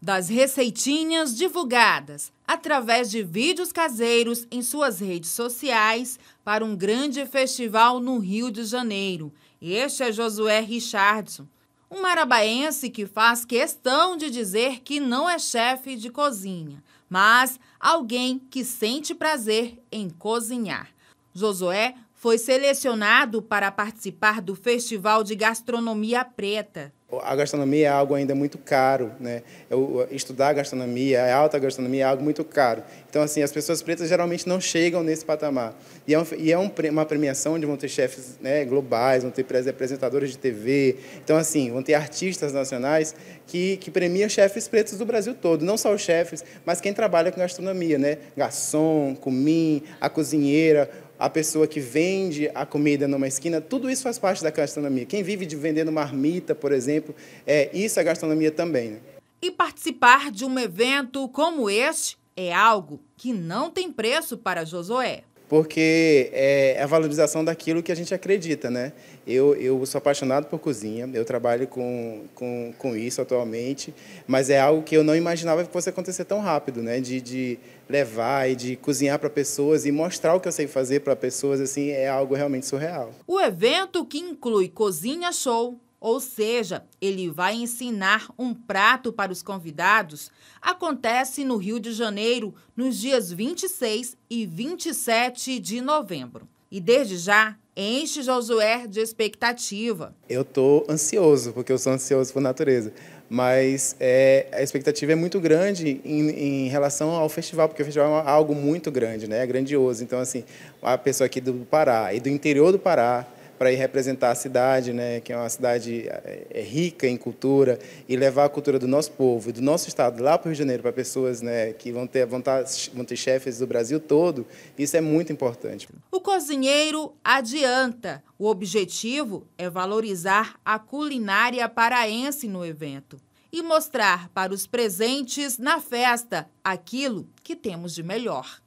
das receitinhas divulgadas através de vídeos caseiros em suas redes sociais para um grande festival no Rio de Janeiro. Este é Josué Richardson, um marabaense que faz questão de dizer que não é chefe de cozinha, mas alguém que sente prazer em cozinhar. Josué foi selecionado para participar do Festival de Gastronomia Preta. A gastronomia é algo ainda muito caro, né? É estudar gastronomia, a alta gastronomia é algo muito caro. Então, assim, as pessoas pretas geralmente não chegam nesse patamar. E é, um, e é um, uma premiação onde vão ter chefes né, globais, vão ter apresentadores de TV. Então, assim, vão ter artistas nacionais que, que premiam chefes pretos do Brasil todo. Não só os chefes, mas quem trabalha com gastronomia, né? Garçom, comim, a cozinheira, a pessoa que vende a comida numa esquina, tudo isso faz parte da gastronomia. Quem vive de vendendo marmita, por exemplo, é isso é gastronomia também. Né? E participar de um evento como este é algo que não tem preço para Josué porque é, é a valorização daquilo que a gente acredita, né? Eu, eu sou apaixonado por cozinha, eu trabalho com, com, com isso atualmente, mas é algo que eu não imaginava que fosse acontecer tão rápido, né? De, de levar e de cozinhar para pessoas e mostrar o que eu sei fazer para pessoas, assim, é algo realmente surreal. O evento, que inclui cozinha show, ou seja, ele vai ensinar um prato para os convidados, acontece no Rio de Janeiro nos dias 26 e 27 de novembro. E desde já, enche Josué de expectativa. Eu estou ansioso, porque eu sou ansioso por natureza. Mas é, a expectativa é muito grande em, em, relação ao festival, porque o festival é algo muito grande, né? É grandioso. Então, assim, a pessoa aqui do Pará e do interior do Pará para ir representar a cidade, né, que é uma cidade é, é rica em cultura, e levar a cultura do nosso povo e do nosso estado lá para o Rio de Janeiro, para pessoas né, que vão ter, vão, estar, tá, vão ter chefes do Brasil todo, isso é muito importante. O cozinheiro adianta. O objetivo é valorizar a culinária paraense no evento e mostrar para os presentes na festa aquilo que temos de melhor.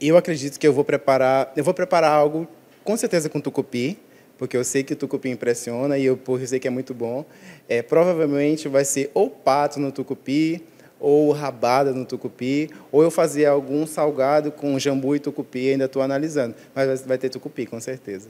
Eu acredito que eu vou preparar, eu vou preparar algo com certeza com tucupi, porque eu sei que o tucupi impressiona e eu, isso sei que é muito bom. É, provavelmente vai ser ou pato no tucupi, ou rabada no tucupi, ou eu fazer algum salgado com jambu e tucupi, ainda estou analisando, mas vai ter tucupi, com certeza.